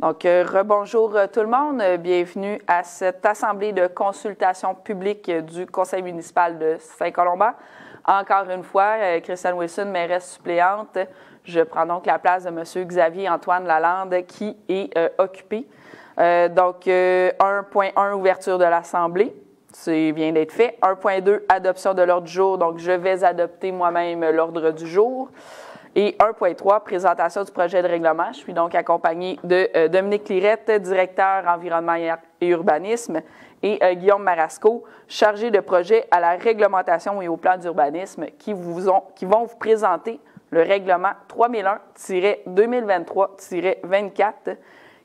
Donc, euh, rebonjour euh, tout le monde. Euh, bienvenue à cette assemblée de consultation publique du Conseil municipal de saint colombat Encore une fois, Christiane Wilson, mairesse suppléante. Je prends donc la place de M. Xavier-Antoine Lalande qui est occupé. donc, 1.1, ouverture de l'Assemblée. C'est vient d'être fait. 1.2, adoption de l'ordre du jour. Donc, je vais adopter moi-même l'ordre du jour. Et 1.3, présentation du projet de règlement. Je suis donc accompagnée de euh, Dominique Lirette, directeur environnement et urbanisme, et euh, Guillaume Marasco, chargé de projet à la réglementation et au plan d'urbanisme, qui, qui vont vous présenter le règlement 3001-2023-24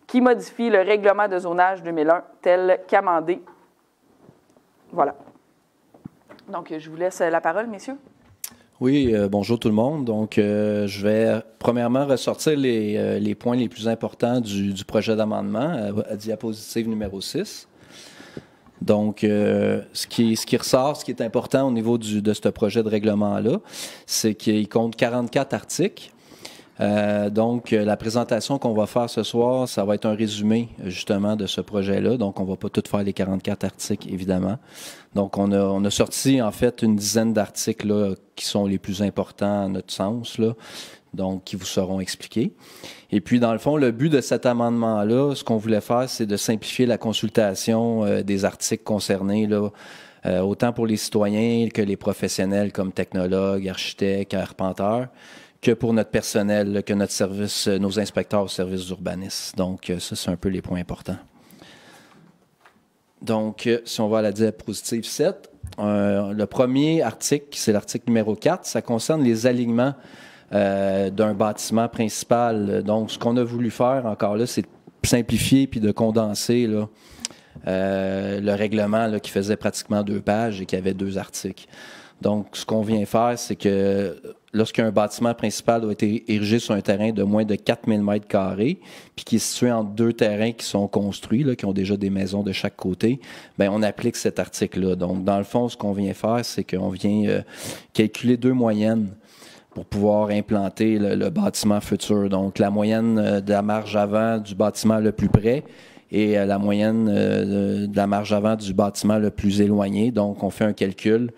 qui modifie le règlement de zonage 2001 tel qu'amendé. Voilà. Donc, je vous laisse la parole, messieurs. Oui, euh, bonjour tout le monde. Donc, euh, je vais premièrement ressortir euh, les, points les plus importants du, projet d'amendement à, diapositive numéro 6. Donc, ce, qui, ressort, ce qui est important au niveau de ce projet de règlement-là, c'est qu'il compte 44 articles euh, donc, euh, la présentation qu'on va faire ce soir, ça va être un résumé euh, justement de ce projet-là. Donc, on ne va pas tout faire les 44 articles, évidemment. Donc, on a, on a sorti en fait une dizaine d'articles qui sont les plus importants à notre sens, là, donc qui vous seront expliqués. Et puis, dans le fond, le but de cet amendement-là, ce qu'on voulait faire, c'est de simplifier la consultation des articles concernés. Là, autant pour les citoyens que les professionnels comme technologues, architectes, arpenteurs que pour notre personnel, que notre service, euh, nos inspecteurs au service d'urbanisme. Donc, euh, ça, c'est un peu les points importants. Donc, euh, si on va à la diapositive 7, le premier article, c'est l'article numéro 4, ça concerne les alignements d'un bâtiment principal. Donc, ce qu'on a voulu faire encore là, c'est simplifier puis de condenser le règlement qui faisait pratiquement deux pages et qui avait deux articles. Donc, ce qu'on vient faire, c'est que lorsqu'un bâtiment principal a été érigé sur un terrain de moins de 4000 mètres carrés, puis qui est situé entre deux terrains qui sont construits, là, qui ont déjà des maisons de chaque côté, bien, on applique cet article-là. Donc, dans le fond, ce qu'on vient faire, c'est qu'on vient euh, calculer deux moyennes pour pouvoir implanter le, bâtiment futur. Donc, la moyenne euh, de la marge avant du bâtiment le plus près et euh, la moyenne de la marge avant du bâtiment le plus éloigné. Donc, on fait un calcul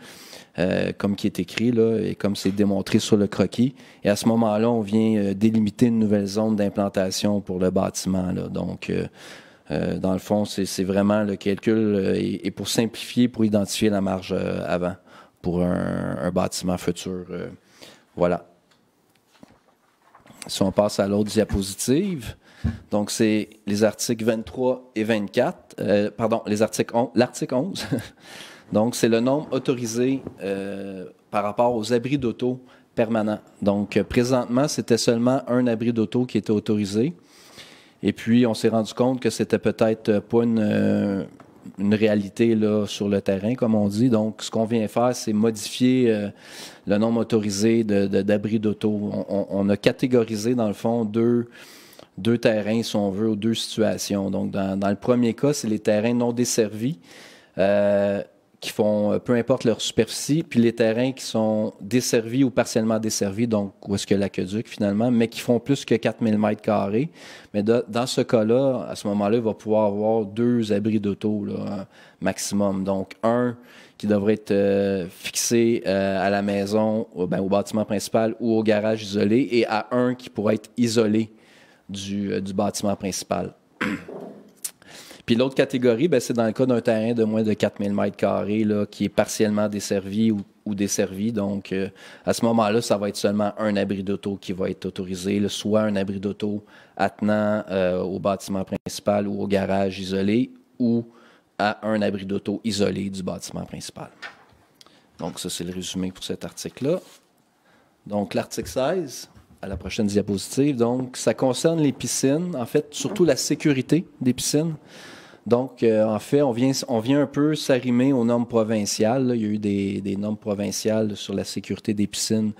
euh, comme qui est écrit là, et comme c'est démontré sur le croquis. Et à ce moment-là, on vient euh, délimiter une nouvelle zone d'implantation pour le bâtiment. Donc, euh, dans le fond, c'est vraiment le calcul et, pour simplifier, pour identifier la marge avant pour un, bâtiment futur. voilà. Si on passe à l'autre diapositive, donc c'est les articles 23 et 24, pardon, les articles l'article 11 Donc, c'est le nombre autorisé euh, par rapport aux abris d'auto permanents. Donc, euh, présentement, c'était seulement un abri d'auto qui était autorisé. Et puis, on s'est rendu compte que c'était peut-être euh, pas une, réalité là, sur le terrain, comme on dit. Donc, ce qu'on vient faire, c'est modifier le nombre autorisé d'abris d'auto. On, a catégorisé, dans le fond, deux, deux terrains, si on veut, ou deux situations. Donc, dans, le premier cas, c'est les terrains non desservis qui font euh, peu importe leur superficie, puis les terrains qui sont desservis ou partiellement desservis, donc où est-ce que l'aqueduc finalement, mais qui font plus que 4000 mètres carrés. Mais dans ce cas-là, à ce moment-là, il va pouvoir avoir deux abris d'auto maximum. Donc un qui devrait être euh, fixé euh, à la maison, ben, au, bâtiment principal ou au garage isolé, et à un qui pourrait être isolé du, du bâtiment principal. Puis l'autre catégorie, ben, c'est dans le cas d'un terrain de moins de 4000 mètres carrés qui est partiellement desservi ou, desservi. Donc, euh, à ce moment-là, ça va être seulement un abri d'auto qui va être autorisé, soit un abri d'auto attenant euh, au bâtiment principal ou au garage isolé ou à un abri d'auto isolé du bâtiment principal. Donc, ça, c'est le résumé pour cet article-là. Donc, l'article 16 à la prochaine diapositive. Donc, ça concerne les piscines, en fait, surtout la sécurité des piscines. Donc, euh, en fait, on vient, on vient un peu s'arrimer aux normes provinciales. Il y a eu des, des, normes provinciales sur la sécurité des piscines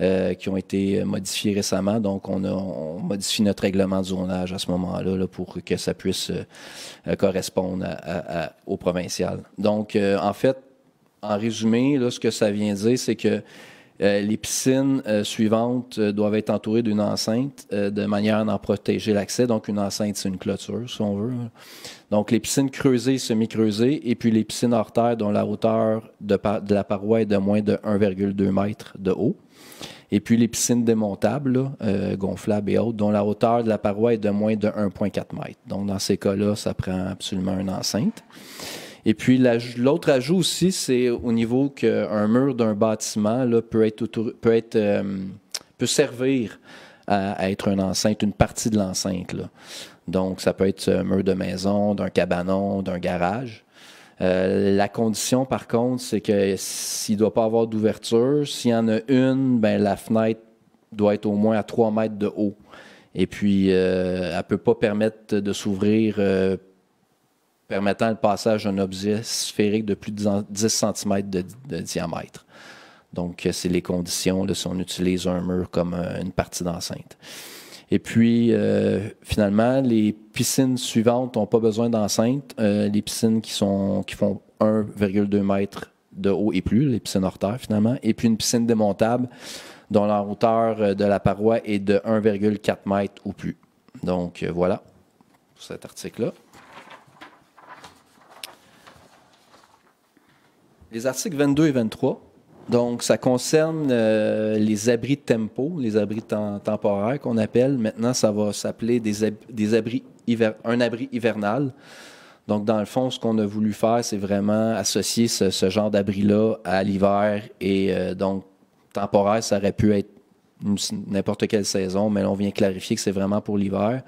euh, qui ont été modifiées récemment. Donc, on, modifie notre règlement de zonage à ce moment-là pour que ça puisse euh, correspondre aux provinciales. Donc, en fait, en résumé, là, ce que ça vient dire, c'est que euh, les piscines euh, suivantes euh, doivent être entourées d'une enceinte de manière à en protéger l'accès. Donc, une enceinte, c'est une clôture, si on veut. Donc, les piscines creusées, semi-creusées, et puis les piscines hors terre dont la hauteur de, la paroi est de moins de 1,2 m de haut. Et puis les piscines démontables, gonflables et autres, dont la hauteur de la paroi est de moins de 1,4 m. Donc, dans ces cas-là, ça prend absolument une enceinte. Et puis l'autre ajout aussi, c'est au niveau qu'un mur d'un bâtiment peut être, peut être euh, peut servir à, être une enceinte, une partie de l'enceinte. Donc ça peut être un mur de maison, d'un cabanon, d'un garage. Euh, la condition, par contre, c'est que s'il ne doit pas avoir d'ouverture, s'il y en a une, ben, la fenêtre doit être au moins à 3 mètres de haut. Et puis, euh, elle ne peut pas permettre de s'ouvrir euh, permettant le passage d'un objet sphérique de plus de 10 cm de, diamètre. Donc, euh, c'est les conditions de si on utilise un mur comme euh, une partie d'enceinte. Et puis, euh, finalement, les piscines suivantes n'ont pas besoin d'enceinte. les piscines qui, sont, qui font 1,2 mètre de haut et plus, les piscines hors terre finalement. Et puis, une piscine démontable dont la hauteur de la paroi est de 1,4 mètre ou plus. Donc, voilà pour cet article-là. Les articles 22 et 23, donc ça concerne euh, les abris de tempo, les abris temporaires qu'on appelle. Maintenant, ça va s'appeler des, abris hiver un abri hivernal. Donc, dans le fond, ce qu'on a voulu faire, c'est vraiment associer ce, genre d'abri-là à l'hiver. Et euh, donc, temporaire, ça aurait pu être n'importe quelle saison, mais on vient clarifier que c'est vraiment pour l'hiver.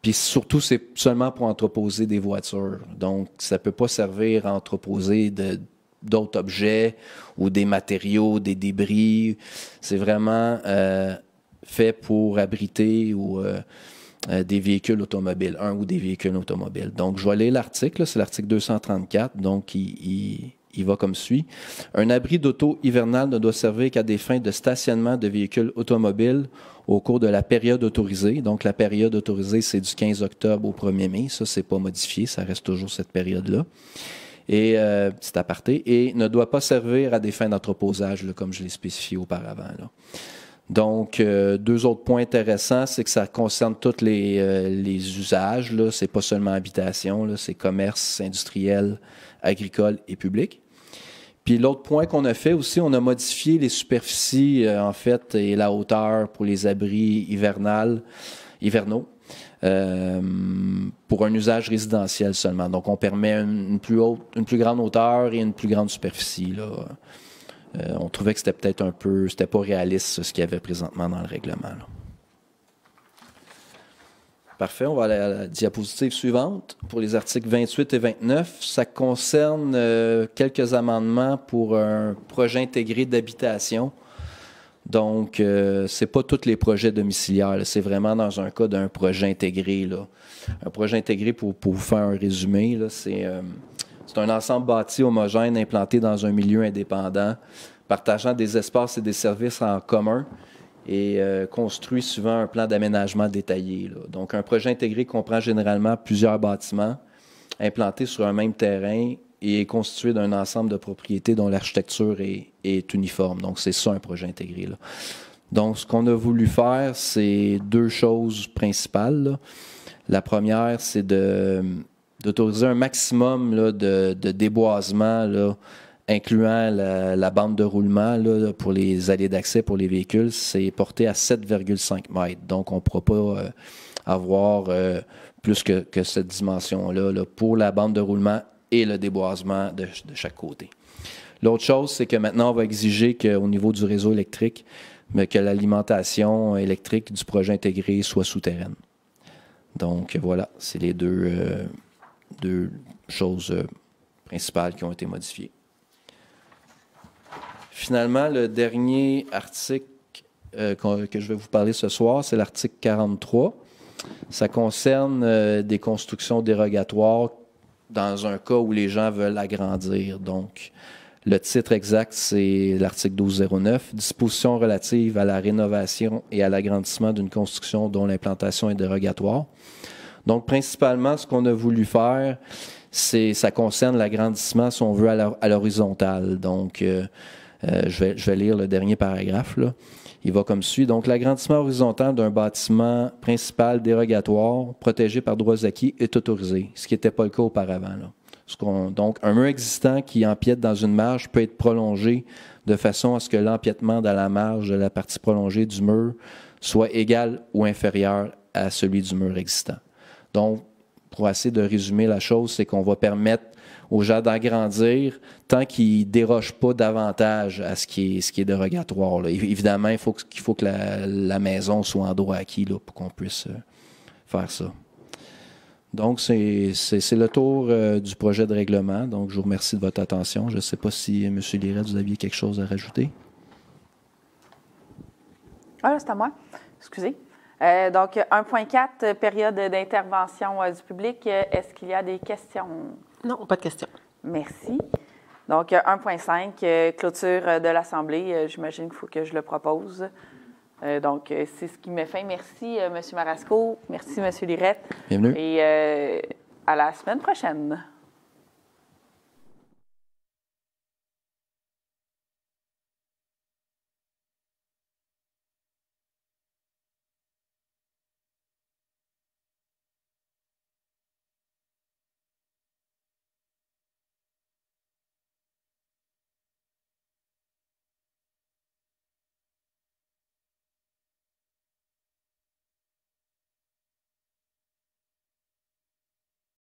Puis surtout, c'est seulement pour entreposer des voitures. Donc, ça ne peut pas servir à entreposer de, d'autres objets ou des matériaux, des débris. C'est vraiment euh, fait pour abriter ou euh, euh, des véhicules automobiles, un ou des véhicules automobiles. Donc, je vais lire l'article, c'est l'article 234, donc il, il, il, va comme suit. Un abri d'auto hivernal ne doit servir qu'à des fins de stationnement de véhicules automobiles au cours de la période autorisée. Donc, la période autorisée, c'est du 15 octobre au 1er mai. Ça, c'est pas modifié, ça reste toujours cette période-là et euh, petit aparté, et ne doit pas servir à des fins d'entreposage, comme je l'ai spécifié auparavant. Là. Donc, euh, deux autres points intéressants, c'est que ça concerne tous les, euh, les usages. Ce n'est pas seulement habitation, c'est commerce, industriel, agricole et public. Puis l'autre point qu'on a fait aussi, on a modifié les superficies, euh, en fait, et la hauteur pour les abris hivernaux. Euh, pour un usage résidentiel seulement. Donc, on permet une, plus haute, une plus grande hauteur et une plus grande superficie. Euh, on trouvait que c'était peut-être un peu, c'était pas réaliste ce qu'il y avait présentement dans le règlement. Parfait, on va aller à la diapositive suivante. Pour les articles 28 et 29, ça concerne euh, quelques amendements pour un projet intégré d'habitation donc, euh, c'est pas tous les projets domiciliaires. C'est vraiment dans un cas d'un projet intégré. Un projet intégré, pour, pour vous faire un résumé, euh, c'est un ensemble bâti homogène implanté dans un milieu indépendant, partageant des espaces et des services en commun et euh, construit suivant un plan d'aménagement détaillé. Donc, un projet intégré comprend généralement plusieurs bâtiments implantés sur un même terrain et est constitué d'un ensemble de propriétés dont l'architecture est, uniforme. Donc, c'est ça un projet intégré. Donc, ce qu'on a voulu faire, c'est deux choses principales. La première, c'est d'autoriser un maximum de, déboisement, incluant la, bande de roulement pour les allées d'accès pour les véhicules. C'est porté à 7,5 mètres. Donc, on ne pourra pas euh, avoir euh, plus que, que cette dimension-là pour la bande de roulement et le déboisement de, chaque côté. L'autre chose, c'est que maintenant, on va exiger qu'au niveau du réseau électrique, mais que l'alimentation électrique du projet intégré soit souterraine. Donc voilà, c'est les deux, euh, deux choses euh, principales qui ont été modifiées. Finalement, le dernier article euh, que je vais vous parler ce soir, c'est l'article 43. Ça concerne des constructions dérogatoires dans un cas où les gens veulent agrandir. Donc, le titre exact, c'est l'article 1209, Disposition relative à la rénovation et à l'agrandissement d'une construction dont l'implantation est dérogatoire. Donc, principalement, ce qu'on a voulu faire, c'est ça concerne l'agrandissement, si on veut, à l'horizontale. Donc, euh, euh, je, vais, je, vais, lire le dernier paragraphe. Là. Il va comme suit. Donc, l'agrandissement horizontal d'un bâtiment principal dérogatoire, protégé par droits acquis, est autorisé, ce qui n'était pas le cas auparavant. donc, un mur existant qui empiète dans une marge peut être prolongé de façon à ce que l'empiètement dans la marge de la partie prolongée du mur soit égal ou inférieur à celui du mur existant. Donc, pour essayer de résumer la chose, c'est qu'on va permettre aux gens d'agrandir tant qu'ils ne dérogent pas davantage à ce qui est, ce qui est dérogatoire. Évidemment, il faut, qu'il faut que la, maison soit en droit acquis pour qu'on puisse euh, faire ça. Donc, c'est le tour euh, du projet de règlement. Donc, je vous remercie de votre attention. Je ne sais pas si, euh, M. Lirette, vous aviez quelque chose à rajouter. Ah, c'est à moi. Excusez. Euh, donc, 1.4, euh, période d'intervention euh, du public. Est-ce qu'il y a des questions? Non, pas de questions. Merci. Donc, 1.5, clôture de l'Assemblée. J'imagine qu'il faut que je le propose. donc, c'est ce qui me fait. Merci, M. Marasco. Merci, M. Lirette. Bienvenue. Et à la semaine prochaine.